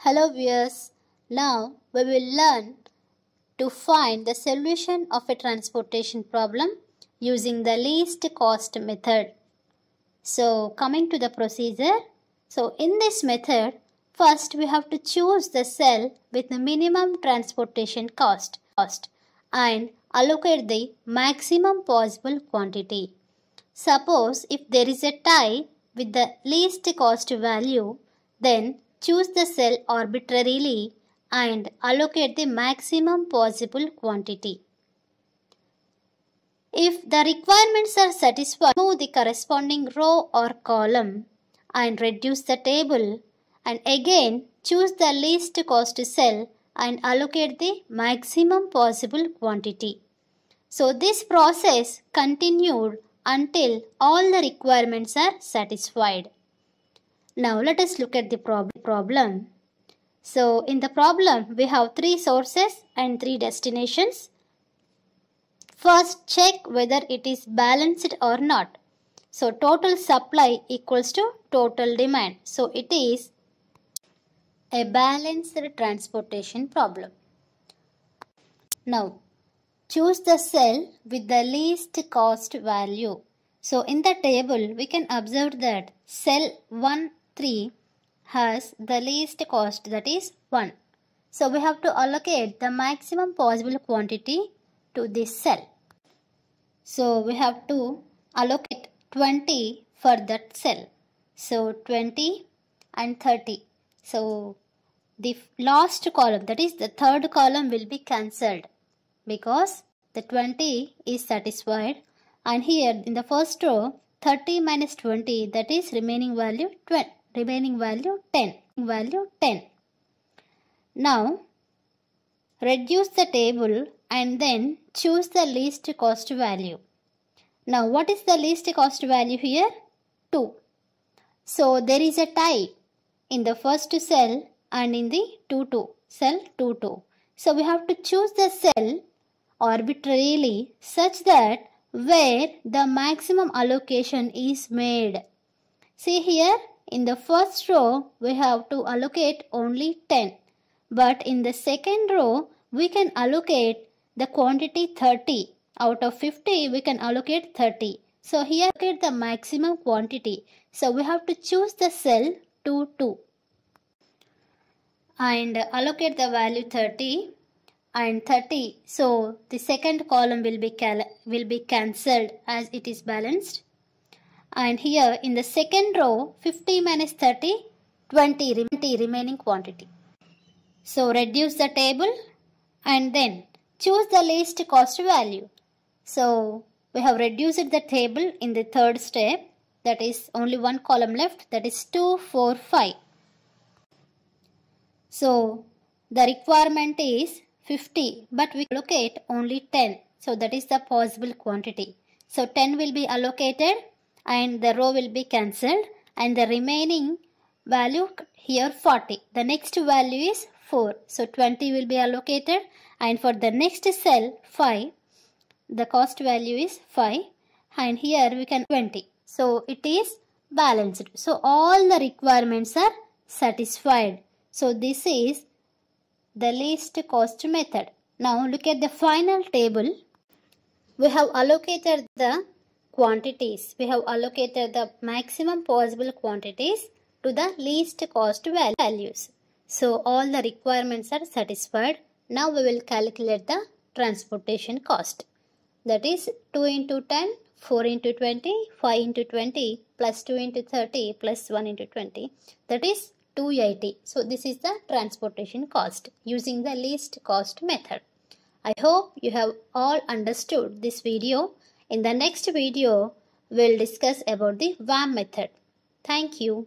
Hello viewers, now we will learn to find the solution of a transportation problem using the least cost method. So coming to the procedure, so in this method, first we have to choose the cell with the minimum transportation cost, cost and allocate the maximum possible quantity. Suppose if there is a tie with the least cost value, then Choose the cell arbitrarily and allocate the maximum possible quantity. If the requirements are satisfied, move the corresponding row or column and reduce the table and again choose the least cost cell and allocate the maximum possible quantity. So this process continued until all the requirements are satisfied. Now let us look at the prob problem. So in the problem, we have three sources and three destinations. First, check whether it is balanced or not. So total supply equals to total demand. So it is a balanced transportation problem. Now, choose the cell with the least cost value. So in the table, we can observe that cell 1 3 has the least cost that is 1. So we have to allocate the maximum possible quantity to this cell. So we have to allocate 20 for that cell. So 20 and 30. So the last column that is the third column will be cancelled because the 20 is satisfied and here in the first row 30 minus 20 that is remaining value 12 remaining value 10 value 10 now reduce the table and then choose the least cost value now what is the least cost value here 2 so there is a tie in the first cell and in the 2 2 cell 2 2 so we have to choose the cell arbitrarily such that where the maximum allocation is made. See here in the first row, we have to allocate only 10. But in the second row, we can allocate the quantity 30. Out of 50, we can allocate 30. So here get the maximum quantity. So we have to choose the cell 2, 2 and allocate the value 30 and 30. So the second column will be, will be cancelled as it is balanced and here in the second row 50 minus 30 20, remaining quantity. So reduce the table and then choose the least cost value. So we have reduced the table in the third step that is only one column left that is 2, 4, 5. So the requirement is 50 but we allocate only 10 so that is the possible quantity. So 10 will be allocated and the row will be cancelled and the remaining value here 40. The next value is 4. So 20 will be allocated and for the next cell 5 the cost value is 5 and here we can 20. So it is balanced. So all the requirements are satisfied. So this is the least cost method. Now look at the final table. We have allocated the quantities. We have allocated the maximum possible quantities to the least cost values. So all the requirements are satisfied. Now we will calculate the transportation cost. That is 2 into 10, 4 into 20, 5 into 20, plus 2 into 30, plus 1 into 20. That is 280. So this is the transportation cost using the least cost method. I hope you have all understood this video. In the next video, we'll discuss about the VAM method. Thank you.